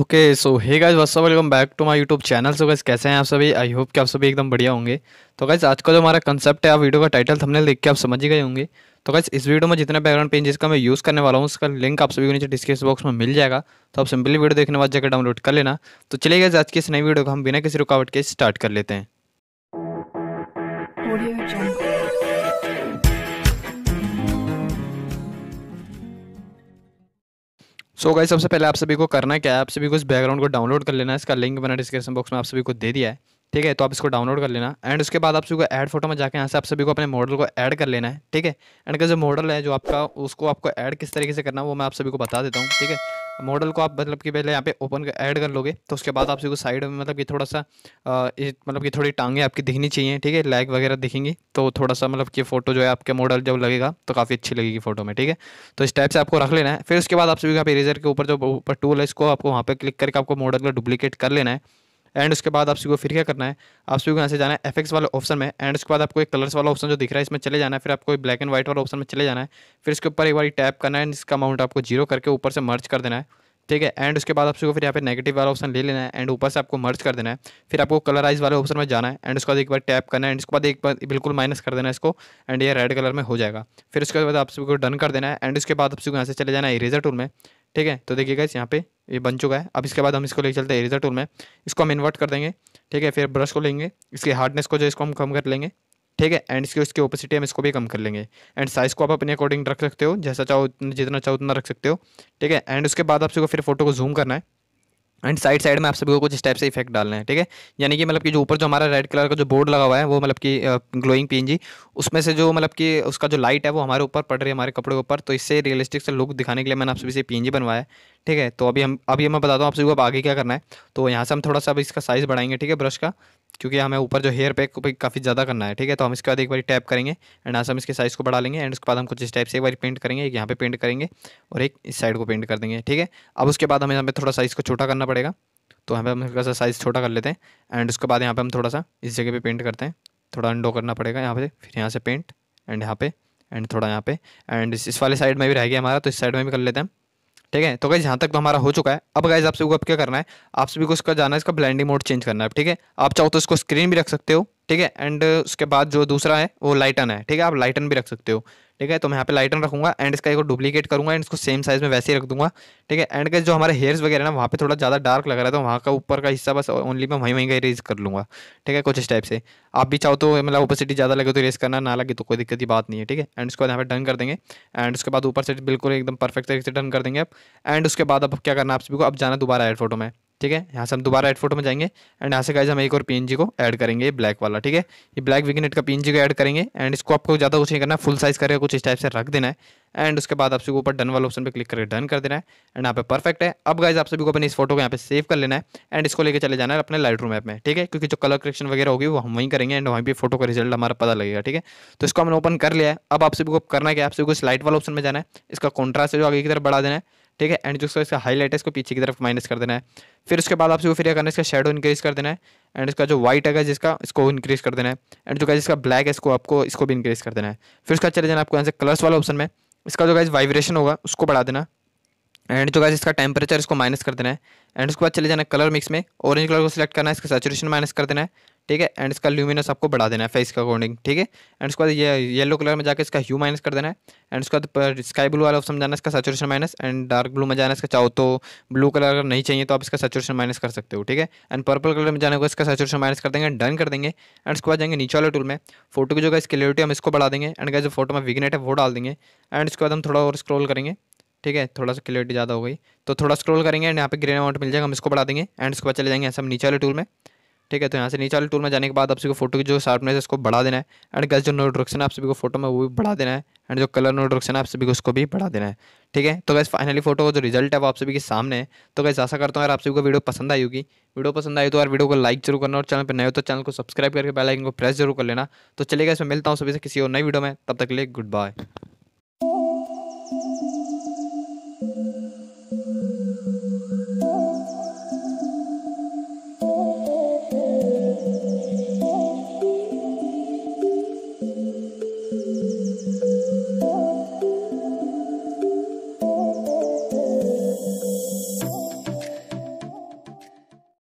okay so hey guys wassup welcome back to my YouTube channel so guys कैसे हैं आप सभी I hope कि आप सभी एकदम बढ़िया होंगे तो गाइज आज का जो हमारा कंसेप्ट है आप वीडियो का टाइटल थंबनेल देख के आप समझ ही गए होंगे तो गाइज इस वीडियो में जितने बैकग्राउंड पेजेस का मैं यूज़ करने वाला हूँ उसका लिंक आप सभी को नीचे डिस्क्रिप्शन बॉक्स में मिल जाएगा तो आप सिंपली वीडियो देखने बाद जाकर डाउनलोड कर लेना तो चले गए आज की इस नई वीडियो को हम बिना किसी रुकावट के स्टार्ट कर लेते हैं सो so गाइस सबसे पहले आप सभी को करना क्या है आप सभी को इस बैकग्राउंड को डाउनलोड कर लेना है इसका लिंक मैंने डिस्क्रिप्शन बॉक्स में आप सभी को दे दिया है ठीक है तो आप इसको डाउनलोड कर लेना एंड उसके बाद आप सभी को ऐड फोटो में जाके यहाँ से आप सभी को अपने मॉडल को ऐड कर लेना है ठीक है एंड का जो मॉडल है जो आपका उसको आपको ऐड किस तरीके से करना है वो मैं आप सभी को बता देता हूँ ठीक है मॉडल को आप मतलब कि पहले यहाँ पे ओपन ऐड कर लोगे तो उसके बाद आपसे साइड में मतलब कि थोड़ा सा मतलब कि थोड़ी टांगे आपकी दिखनी चाहिए ठीक है लैग वगैरह दिखेंगी तो थोड़ा सा मतलब कि फ़ोटो जो है आपके मॉडल जब लगेगा तो काफ़ी अच्छी लगेगी फ़ोटो में ठीक है तो इस टाइप से आपको रख लेना है फिर उसके बाद आपसे यहाँ पे इरेजर के ऊपर जो ऊपर टूल है इसको आपको वहाँ पर क्लिक करके आपको मॉडल का डुप्लीकेट कर लेना है एंड उसके बाद आप सभी को फिर क्या करना है आप सभी को यहाँ से जाना है एफ वाले ऑप्शन में एंड उसके बाद आपको एक कलर्स वाला ऑप्शन जो दिख रहा है इसमें चले जाना है फिर आपको ब्लैक एंड व्हाइट वाला ऑप्शन में चले जाना है फिर इसके ऊपर एक बार टैप करना है इसका अमाउंट आपको जीरो करके ऊपर से मर्च कर देना है ठीक है एंड उसके बाद आप सबको फिर यहाँ पे नेगेटिव वाला ऑप्शन ले लेना है एंड ऊपर से आपको मर्ज कर देना है फिर आपको कलराइज वाले ऑप्शन में जाना है एंड उसके बाद एक बार टैप करना है एंड उसके बाद एक बार बिल्कुल माइनस कर देना है इसको एंड ये रेड कलर में हो जाएगा फिर उसके बाद आप सबको डन कर देना है एंड उसके बाद आप सबको यहाँ से चले जाना है इरेजर टूल में ठीक है तो देखिएगा इस यहाँ पे ये बन चुका है अब इसके बाद हम इसको ले चलते हैं इरेजर टूल में इसको हम इन्वर्ट कर देंगे ठीक है फिर ब्रश को लेंगे इसकी हार्डनेस को जो इसको हम कम कर लेंगे ठीक है एंड इसकी उसकी ओपेसिटी हम इसको भी कम कर लेंगे एंड साइज़ को आप अपने अकॉर्डिंग रख सकते हो जैसा चाहो जितना चाहो उतना रख सकते हो ठीक है एंड उसके बाद आप इसको फिर फोटो को जूम करना है एंड साइड साइड में आप सभी को कुछ स्टेप से इफेक्ट डालना है ठीक है यानी कि मतलब कि जो ऊपर जो हमारा रेड कलर का जो बोर्ड लगा हुआ है वो मतलब कि ग्लोइंग पीएनजी उसमें से जो मतलब कि उसका जो लाइट है वो हमारे ऊपर पड़ रही है हमारे कपड़े ऊपर तो इससे रियलिस्टिक से लुक दिखाने के लिए मैंने आप सभी से पीएनजी बनवाया है ठीक है तो अभी हम अभी मैं बताता हूँ आपसे अब आगे क्या करना है तो यहाँ से हम थोड़ा सा अब इसका साइज़ बढ़ाएंगे ठीक है ब्रश का क्योंकि हमें ऊपर जो हेयर पैक पे काफ़ी ज़्यादा करना है ठीक है तो हम इसके बाद एक बार टैप करेंगे एंड यहाँ से हम इसके साइज़ को बढ़ा लेंगे एंड उसके बाद हम कुछ इस टाइप से एक बार पेंट करेंगे एक यहाँ पर पेंट करेंगे और एक इस साइड को पेंट कर देंगे ठीक है अब उसके बाद हमें यहाँ थोड़ा साइज़ को छोटा करना पड़ेगा तो यहाँ हम थोड़ा सा साइज़ छोटा कर लेते हैं एंड उसके बाद यहाँ पर हम थोड़ा सा इस जगह पर पेंट करते हैं थोड़ा अंडो करना पड़ेगा यहाँ पर फिर यहाँ से पेंट एंड यहाँ पे एंड थोड़ा यहाँ पे एंड इस वाले साइड में भी रह गया हमारा तो इस साइड में भी कर लेते हैं ठीक है तो गाइज यहाँ तक तो हमारा हो चुका है अब गाइज आप सभी को अब क्या करना है आप सभी को इसका जाना है इसका ब्लैंडिंग मोड चेंज करना है ठीक है आप चाहो तो इसको स्क्रीन भी रख सकते हो ठीक है एंड उसके बाद जो दूसरा है वो लाइटन है ठीक है आप लाइटन भी रख सकते हो ठीक है तो मैं यहाँ पे लाइटन रखूंगा एंड इसका एक डुप्लीकेट करूंगा एंड इसको सेम साइज में वैसे ही रख दूंगा ठीक है एंड का जो हमारे हेयर्स वगैरह ना वहाँ पे थोड़ा ज़्यादा डार्क लग रहा है तो वहाँ का ऊपर का हिस्सा बस ओनली मैं वहीं वहीं का इरेज कर लूँगा ठीक है कुछ इस टाइप से आप भी चाहो तो मतलब सिटी ज़्यादा लगे तो इरेज करना ना लगे तो कोई दिक्कत की बात नहीं है ठीक है एंड उसके बाद यहाँ पर डन कर देंगे एंड उसके बाद ऊपर से बिल्कुल एकदम परफेक्ट तरीके से डन कर देंगे आप एंड उसके बाद अब क्या करना आप सभी को अब जाना दोबारा एड फोटो में ठीक है यहाँ से हम दोबारा एड फोटो में जाएंगे एंड यहाँ से गाइज हम एक और पी को ऐड करेंगे ब्लैक वाला ठीक है ये ब्लैक विगनेट का पी को ऐड करेंगे एंड इसको आपको ज़्यादा कुछ नहीं करना फुल साइज करके कुछ इस टाइप से रख देना है एंड उसके बाद आप सभी ऊपर डन वाले ऑप्शन पर क्लिक करके डन कर देना है एंड यहाँ पे परफेक्ट है अब गाइज आप सभी को अपने इस फोटो को यहाँ पे सेव कर लेना है एंड इसको लेकर चले जाना है अपने लाइट रूम ऐप में ठीक है क्योंकि जो कलर करेक्शन वगैरह होगी वो हम वहीं करेंगे एंड वहीं पर फोटो का रिजल्ट हमारा पता लगेगा ठीक है तो इसको हमने ओपन कर लिया है अब आप सभी को करना है कि आप सभी को इस लाइट वाला ऑप्शन में जाना है इसका कॉन्ट्रास्ट जो आगे की तरफ बढ़ा देना है ठीक है एंड जो इसका हाई हाईलाइट है इसको पीछे की तरफ माइनस कर देना है फिर उसके बाद आपसे वो फिर करना है इसका शेडो इंक्रीज कर देना है एंड इसका जो व्हाइट है जिसका इसको इंक्रीज कर देना है एंड जो गाइज इसका ब्लैक है इसको आपको इसको भी इंक्रीज कर देना है फिर उसका चले जाना आपको यहाँ से कलर्स वाला ऑप्शन में इसका जो गाइज वाइब्रेशन होगा उसको बढ़ा देना एंड जो गाइज इसका टेम्परेचर इसको माइनस कर देना है एंड उसके बाद चले जाना कलर मिक्स में ऑरेंज कलर को सिलेक्ट करना है इसका सेचुरेशन माइनस कर देना है ठीक है एंड इसका ल्यूमिनस आपको बढ़ा देना है फेस के अकॉर्डिंग ठीक है एंड उसके बाद ये येलो कलर में जाकर इसका ह्यू माइनस कर देना है एंड उसके बाद स्काई ब्लू वाला ऑप्शन जाना इसका saturation minus and dark blue में जाना इसका चाहो तो ब्लू कलर अगर नहीं चाहिए तो आप इसका सेचुरेशन माइनस कर सकते हो ठीक है एंड पर्पल कलर में जाने को इसका सेचुरेशन माइनस कर देंगे डन कर देंगे एंड उसके बाद जाएंगे नीचे वाले टूल में फोटो की जो है क्लियरिटी हम इसको बढ़ा देंगे एंड जो फोटो में विगनेट है वो डाल देंगे एंड उसके बाद हम थोड़ा और स्क्रोल करेंगे ठीक है थोड़ा सा क्लियरिटी ज़्यादा हो गई तो थोड़ा स्क्रॉल करेंगे एंड यहाँ पे ग्रीन अमाउंट मिल जाएगा हम इसको बढ़ा देंगे एंड उसके बाद चले जाएंगे हम नीचे वाले टूल में ठीक है तो यहाँ से नीचे वाले टूल में जाने के बाद आप सभी को फोटो की जो शार्पनेस है उसको बढ़ा देना है एंड गैस जो नोट डायरेक्शन है आप सभी को फोटो में वो भी बढ़ा देना है एंड जो कलर नोट है आप सभी को उसको भी बढ़ा देना है ठीक है तो गैस फाइनली फोटो का जो रिजल्ट है वो आप सभी के सामने है तो गैस ऐसा करता हूँ यार आप सभी को वीडियो पसंद आई होगी वीडियो पसंद आई तो यार वीडियो को लाइक जरूर करना और चैनल पर नए हो तो चैनल को सब्सक्राइब करके बेल आइकन को प्रेस जरूर कर लेना तो चलेगा इसमें मिलता हूँ सभी से किसी और नई वीडियो में तब तक के लिए गुड बाय